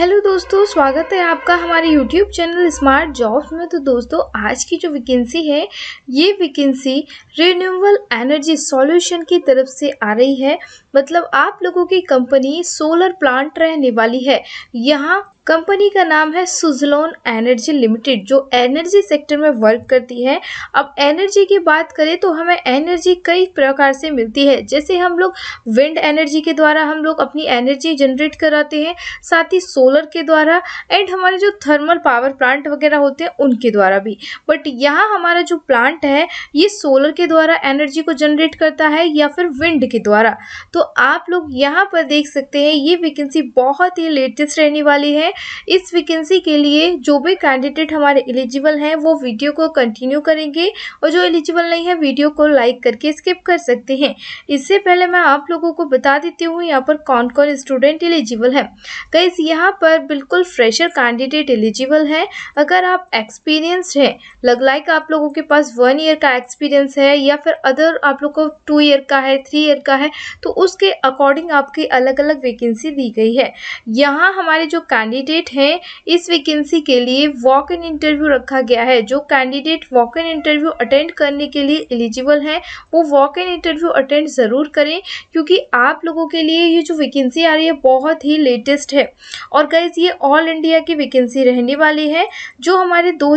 hello दोस्तों स्वागत है आपका हमारे यूट्यूब चैनल स्मार्ट जॉब्स में तो दोस्तों आज की जो वैकेंसी है ये वैकेंसी रिन्यूएबल एनर्जी सॉल्यूशन की तरफ से आ रही है मतलब आप लोगों की कंपनी सोलर प्लांट रहने वाली है यहाँ कंपनी का नाम है सुजलोन एनर्जी लिमिटेड जो एनर्जी सेक्टर में वर्क करती है अब एनर्जी की बात करें तो हमें एनर्जी कई प्रकार से मिलती है जैसे हम लोग विंड एनर्जी के द्वारा हम लोग अपनी एनर्जी जनरेट कराते हैं साथ ही सोलर के द्वारा एंड हमारे जो थर्मल पावर प्लांट वगैरह होते हैं उनके द्वारा भी बट यहाँ हमारा जो प्लांट है ये सोलर के द्वारा एनर्जी को जनरेट करता है या फिर विंड के द्वारा तो आप लोग यहाँ पर देख सकते हैं ये वैकेंसी बहुत ही लेटेस्ट रहने वाली है इस वैकेंसी के लिए जो भी कैंडिडेट हमारे एलिजिबल हैं वो वीडियो को कंटिन्यू करेंगे और जो एलिजिबल नहीं है वीडियो को लाइक करके स्किप कर सकते हैं इससे पहले मैं आप लोगों को बता देती हूँ यहाँ पर कौन कौन स्टूडेंट एलिजिबल है कई यहाँ पर बिल्कुल फ्रेशर कैंडिडेट एलिजिबल है अगर आप एक्सपीरियंसड हैं लग लाइक आप लोगों के पास वन ईयर का एक्सपीरियंस है या फिर अदर आप लोग को टू ईयर का है थ्री ईयर का है तो उसके अकॉर्डिंग आपकी अलग अलग वैकेंसी दी गई है यहाँ हमारे जो कैंडिडेट कैंडिडेट हैं इस वैकेंसी के लिए वॉक इन इंटरव्यू रखा गया है जो candidate walk in interview attend करने के लिए एलिजिबल हैं वो वॉक इन इंटरव्यू अटेंड ज़रूर करें क्योंकि आप लोगों के लिए ये जो वैकेंसी आ रही है बहुत ही लेटेस्ट है और गाइज ये ऑल इंडिया की वैकेंसी रहने वाली है जो हमारे दो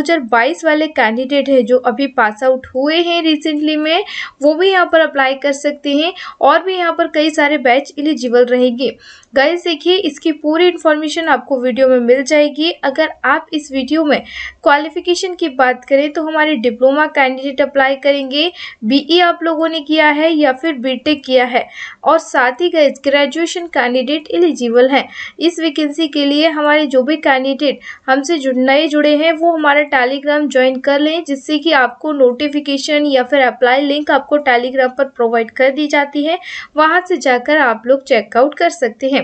वाले कैंडिडेट हैं जो अभी पास आउट हुए हैं रिसेंटली में वो भी यहाँ पर अप्लाई कर सकते हैं और भी यहाँ पर कई सारे बैच एलिजिबल रहेंगे गए देखिए इसकी पूरी इन्फॉर्मेशन आपको वीडियो में मिल जाएगी अगर आप इस वीडियो में क्वालिफिकेशन की बात करें तो हमारे डिप्लोमा कैंडिडेट अप्लाई करेंगे बीई e आप लोगों ने किया है या फिर बीटेक किया है और साथ ही गए ग्रेजुएशन कैंडिडेट एलिजिबल हैं इस वैकेंसी के लिए हमारे जो भी कैंडिडेट हमसे नए जुड़े हैं वो हमारा टेलीग्राम ज्वाइन कर लें जिससे कि आपको नोटिफिकेशन या फिर अप्लाई लिंक आपको टेलीग्राम पर प्रोवाइड कर दी जाती है वहाँ से जाकर आप लोग चेकआउट कर सकते हैं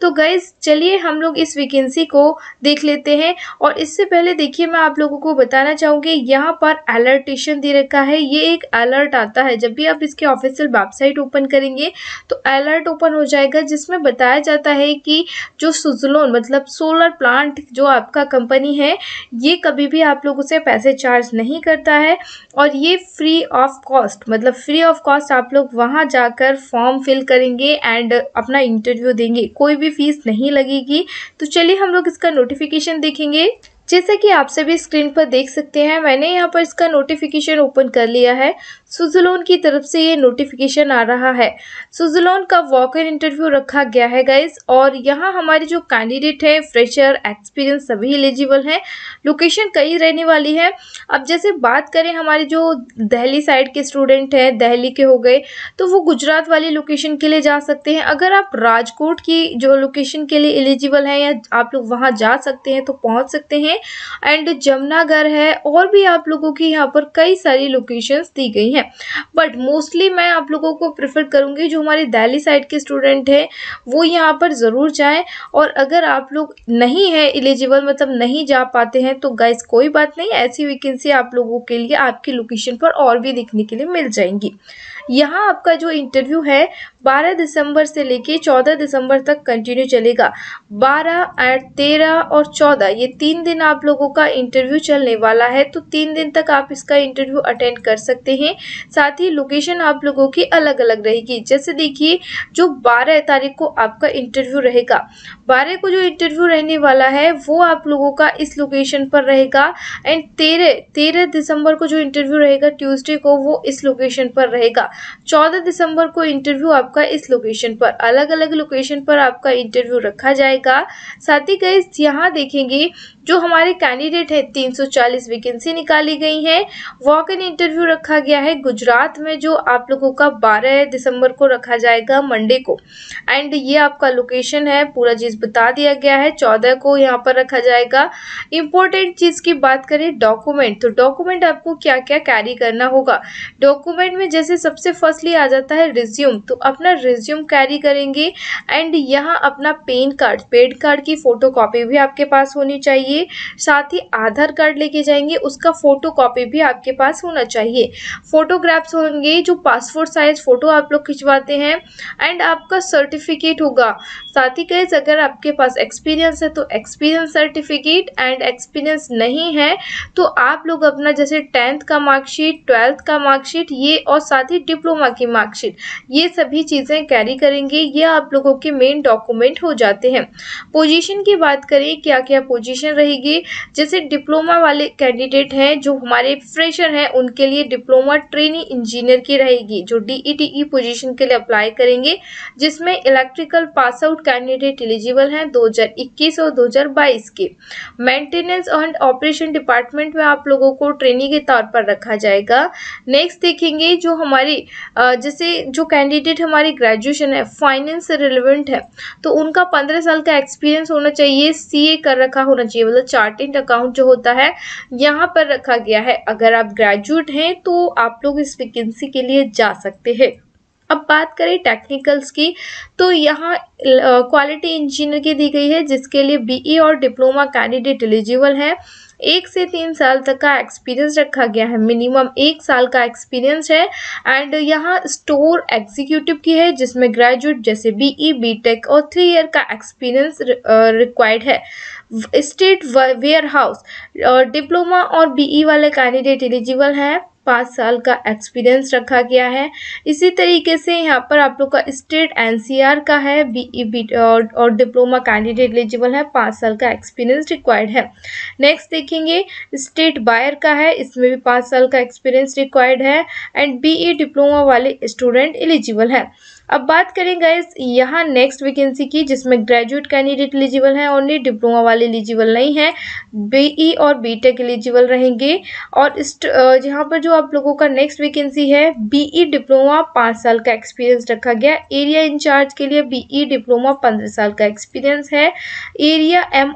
तो गाइज चलिए हम लोग इस वैकेंसी को देख लेते हैं और इससे पहले देखिए मैं आप लोगों को बताना चाहूँगी यहाँ पर अलर्टेशन दे रखा है ये एक अलर्ट आता है जब भी आप इसके ऑफिशियल वेबसाइट ओपन करेंगे तो अलर्ट ओपन हो जाएगा जिसमें बताया जाता है कि जो सुजलोन मतलब सोलर प्लांट जो आपका कंपनी है ये कभी भी आप लोगों से पैसे चार्ज नहीं करता है और ये फ्री ऑफ कॉस्ट मतलब फ्री ऑफ कॉस्ट आप लोग वहाँ जाकर फॉर्म फिल करेंगे एंड अपना इंटरव्यू देंगे लगेगी कोई भी फीस नहीं लगेगी तो चलिए हम लोग इसका नोटिफिकेशन देखेंगे जैसा कि आप सभी स्क्रीन पर देख सकते हैं मैंने यहाँ पर इसका नोटिफिकेशन ओपन कर लिया है सुजलोन की तरफ से ये नोटिफिकेशन आ रहा है सुजलोन का वॉक इन इंटरव्यू रखा गया है गाइज और यहाँ हमारे जो कैंडिडेट हैं फ्रेशर एक्सपीरियंस सभी एलिजिबल हैं लोकेशन कई रहने वाली है अब जैसे बात करें हमारे जो दहली साइड के स्टूडेंट हैं दहली के हो गए तो वो गुजरात वाली लोकेशन के लिए जा सकते हैं अगर आप राजकोट की जो लोकेशन के लिए एलिजिबल हैं या आप लोग वहाँ जा सकते हैं तो पहुँच सकते हैं हैं एंड जमुनागर है और भी आप लोगों की यहाँ पर कई सारी लोकेशंस दी गई हैं बट मोस्टली मैं आप लोगों को प्रेफर करूँगी जो हमारे दिल्ली साइड के स्टूडेंट हैं वो यहाँ पर ज़रूर जाएँ और अगर आप लोग नहीं है एलिजिबल मतलब नहीं जा पाते हैं तो गाइस कोई बात नहीं ऐसी वैकेंसी आप लोगों के लिए आपकी लोकेशन पर और भी देखने के लिए मिल जाएंगी यहाँ आपका जो इंटरव्यू है 12 दिसंबर से लेके 14 दिसंबर तक कंटिन्यू चलेगा 12 एंड 13 और 14 ये तीन दिन आप लोगों का इंटरव्यू चलने वाला है तो तीन दिन तक आप इसका इंटरव्यू अटेंड कर सकते हैं साथ ही लोकेशन आप लोगों की अलग अलग रहेगी जैसे देखिए जो बारह तारीख को आपका इंटरव्यू रहेगा बारह को जो इंटरव्यू रहने वाला है वो आप लोगों का इस लोकेशन पर रहेगा एंड तेरह तेरह दिसंबर को जो इंटरव्यू रहेगा ट्यूसडे को वो इस लोकेशन पर रहेगा 14 दिसंबर को इंटरव्यू आपका इस लोकेशन पर अलग अलग लोकेशन पर आपका इंटरव्यू रखा जाएगा साथ ही गई यहाँ देखेंगे जो हमारे कैंडिडेट है 340 वैकेंसी निकाली गई है वॉक इन इंटरव्यू रखा गया है गुजरात में जो आप लोगों का 12 दिसंबर को रखा जाएगा मंडे को एंड ये आपका लोकेशन है पूरा चीज़ बता दिया गया है 14 को यहाँ पर रखा जाएगा इम्पोर्टेंट चीज़ की बात करें डॉक्यूमेंट तो डॉक्यूमेंट आपको क्या क्या कैरी करना होगा डॉक्यूमेंट में जैसे सबसे सबसे फर्स्टली आ जाता है रिज्यूम तो अपना रिज्यूम कैरी करेंगे एंड यहाँ अपना पेन कार्ड पेड कार्ड की फ़ोटो कॉपी भी आपके पास होनी चाहिए साथ ही आधार कार्ड लेके जाएंगे उसका फ़ोटो कॉपी भी आपके पास होना चाहिए फ़ोटोग्राफ्स होंगे जो पासपोर्ट साइज़ फ़ोटो आप लोग खिंचवाते हैं एंड आपका सर्टिफिकेट होगा साथ ही गैस अगर आपके पास एक्सपीरियंस है तो एक्सपीरियंस सर्टिफिकेट एंड एक्सपीरियंस नहीं है तो आप लोग अपना जैसे टेंथ का मार्कशीट ट्वेल्थ का मार्कशीट ये और साथ ही डिप्लोमा की मार्कशीट ये सभी चीज़ें कैरी करेंगे ये आप लोगों के मेन डॉक्यूमेंट हो जाते हैं पोजीशन की बात करें क्या क्या पोजीशन रहेगी जैसे डिप्लोमा वाले कैंडिडेट हैं जो हमारे फ्रेशर हैं उनके लिए डिप्लोमा ट्रेनिंग इंजीनियर की रहेगी जो डी ई पोजीशन के लिए अप्लाई करेंगे जिसमें electrical pass out candidate eligible हैं 2021 और 2022 के मेंटेनेंस एंड ऑपरेशन डिपार्टमेंट में आप लोगों को ट्रेनिंग के तौर पर रखा जाएगा नेक्स्ट देखेंगे जो हमारी जैसे जो कैंडिडेट हमारी ग्रेजुएशन है फाइनेंस से रिलेवेंट है तो उनका पंद्रह साल का एक्सपीरियंस होना चाहिए सी कर रखा होना चाहिए मतलब चार्टेंट अकाउंट जो होता है यहाँ पर रखा गया है अगर आप ग्रेजुएट हैं तो आप लोग इस वैकेंसी के लिए जा सकते हैं अब बात करें टेक्निकल्स की तो यहाँ क्वालिटी इंजीनियर की दी गई है जिसके लिए बीई e और डिप्लोमा कैंडिडेट एलिजिबल है एक से तीन साल तक का एक्सपीरियंस रखा गया है मिनिमम एक साल का एक्सपीरियंस है एंड यहाँ स्टोर एग्जीक्यूटिव की है जिसमें ग्रेजुएट जैसे बीई बीटेक e, और थ्री ईयर का एक्सपीरियंस रिक्वायर्ड है स्टेट वेयर हाउस डिप्लोमा और बीई e वाले कैंडिडेट एलिजिबल हैं पाँच साल का एक्सपीरियंस रखा गया है इसी तरीके से यहाँ पर आप लोग का स्टेट एनसीआर का है बी बी e, और, और डिप्लोमा कैंडिडेट एलिजिबल है पाँच साल का एक्सपीरियंस रिक्वायर्ड है नेक्स्ट देखेंगे स्टेट बायर का है इसमें भी पाँच साल का एक्सपीरियंस रिक्वायर्ड है एंड बी डिप्लोमा वाले स्टूडेंट एलिजिबल है अब बात करें गाइज यहाँ नेक्स्ट वैकेंसी की जिसमें ग्रेजुएट कैंडिडेट एलिजिबल हैं ओनली डिप्लोमा वाले एलिजिबल नहीं हैं बीई e और बीटेक एलिजिबल रहेंगे और इस यहाँ पर जो आप लोगों का नेक्स्ट वैकेंसी है बीई डिप्लोमा e पाँच साल का एक्सपीरियंस रखा गया एरिया इंचार्ज के लिए बीई डिप्लोमा e पंद्रह साल का एक्सपीरियंस है area M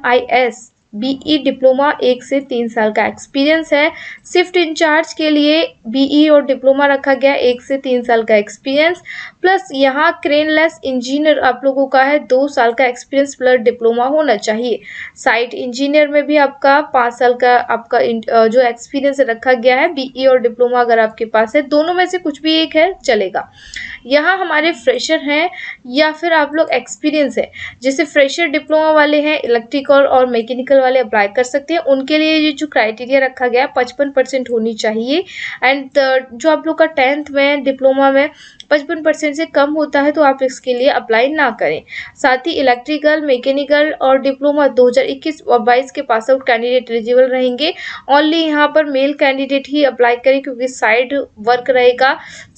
BE e diploma एक से तीन साल का एक्सपीरियंस है शिफ्ट इंचार्ज के लिए बीई e और डिप्लोमा रखा गया एक से तीन साल का एक्सपीरियंस प्लस यहाँ क्रेनलेस इंजीनियर आप लोगों का है दो साल का एक्सपीरियंस प्लस डिप्लोमा होना चाहिए साइट इंजीनियर में भी आपका पाँच साल का आपका जो एक्सपीरियंस रखा गया है बी e और डिप्लोमा अगर आपके पास है दोनों में से कुछ भी एक है चलेगा यहाँ हमारे फ्रेशर हैं या फिर आप लोग एक्सपीरियंस है जैसे फ्रेशर डिप्लोमा वाले हैं इलेक्ट्रिकल और मैकेनिकल वाले अप्लाई कर सकते हैं उनके लिए ये जो क्राइटेरिया रखा गया है पचपन परसेंट होनी चाहिए एंड uh, जो आप लोग का टेंथ में डिप्लोमा में पचपन परसेंट से कम होता है तो आप इसके लिए अप्लाई ना करें साथ ही इलेक्ट्रिकल मैकेनिकल और डिप्लोमा 2021 और बाईस के पास आउट कैंडिडेट एलिजिबल रहेंगे ओनली यहाँ पर मेल कैंडिडेट ही अप्लाई करें क्योंकि साइड वर्क रहेगा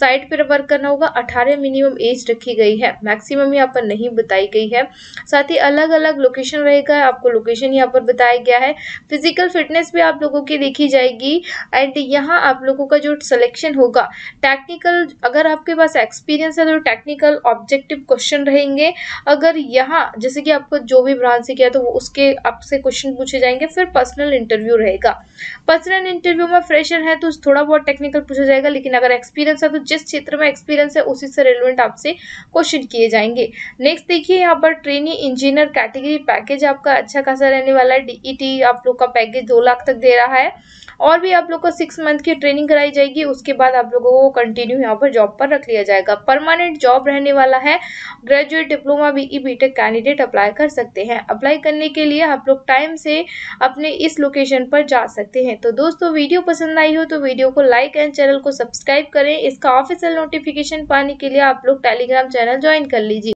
साइड पर वर्क करना होगा अठारह मिनिमम एज रखी गई है मैक्सिमम यहाँ पर नहीं बताई गई है साथ ही अलग अलग लोकेशन रहेगा आपको लोकेशन यहाँ पर बताया गया है फिजिकल फिटनेस भी आप लोगों की देखी जाएगी एंड यहाँ आप लोगों का जो सिलेक्शन होगा टेक्निकल अगर आपके पास एक्सपीरियंस है तो टेक्निकल ऑब्जेक्टिव क्वेश्चन रहेंगे अगर यहाँ जैसे कि आपको जो भी ब्रांच से किया तो वो उसके आपसे क्वेश्चन पूछे जाएंगे फिर पर्सनल इंटरव्यू रहेगा पर्सनल इंटरव्यू में फ्रेशर है तो थोड़ा बहुत टेक्निकल पूछा जाएगा लेकिन अगर एक्सपीरियंस है तो जिस क्षेत्र में एक्सपीरियंस है उसी से रिलेवेंट आपसे क्वेश्चन किए जाएंगे नेक्स्ट देखिए यहाँ पर ट्रेनिंग इंजीनियर कैटेगरी पैकेज आपका अच्छा खासा रहने वाला है है डीईटी e आप लोग का पैकेज दो लाख तक दे रहा है और भी आप लोग को सिक्स मंथ की ट्रेनिंग कराई जाएगी उसके बाद आप लोगों को कंटिन्यू यहाँ पर जॉब पर रख लिया जाएगा परमानेंट जॉब रहने वाला है ग्रेजुएट डिप्लोमा भी ई बीटेक कैंडिडेट अप्लाई कर सकते हैं अप्लाई करने के लिए आप लोग टाइम से अपने इस लोकेशन पर जा सकते हैं तो दोस्तों वीडियो पसंद आई हो तो वीडियो को लाइक एंड चैनल को सब्सक्राइब करें इसका ऑफिशियल नोटिफिकेशन पाने के लिए आप लोग टेलीग्राम चैनल ज्वाइन कर लीजिए